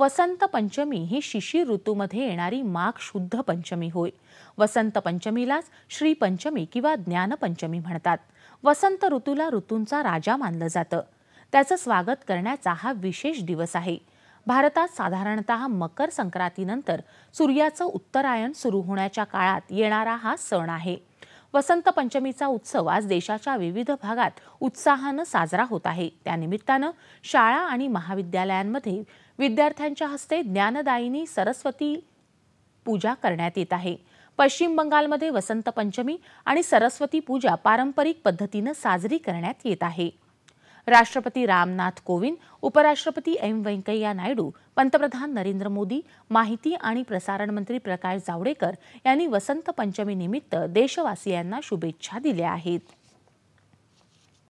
वसंत पंचमी ही शिशिर ऋतूमध्ये येणारी माघ शुद्ध पंचमी होय वसंत पंचमीलाच श्रीपंचमी किंवा ज्ञानपंचमी म्हणतात वसंत ऋतूला ऋतूंचा राजा मानलं जातं त्याचं स्वागत करण्याचा हा विशेष दिवस आहे भारतात साधारणत मकर संक्रांतीनंतर सूर्याचं उत्तरायण सुरू होण्याच्या काळात येणारा हा सण आहे वसंत पंचमीचा उत्सव आज देशाच्या विविध भागात उत्साहानं साजरा होत आहे त्यानिमित्तानं शाळा आणि महाविद्यालयांमध्ये विद्यार्थ्यांच्या हस्ते ज्ञानदायिनी सरस्वती पूजा करण्यात येत आहे पश्चिम बंगालमध्ये वसंत पंचमी आणि सरस्वती पूजा पारंपरिक पद्धतीनं साजरी करण्यात येत आहे राष्ट्रपती रामनाथ कोविंद उपराष्ट्रपती एम व्यंकय्या नायडू पंतप्रधान नरेंद्र मोदी माहिती आणि प्रसारण मंत्री प्रकाश जावडेकर यांनी वसंत पंचमीनिमित्त देशवासियांना शुभेच्छा दिल्या आहेत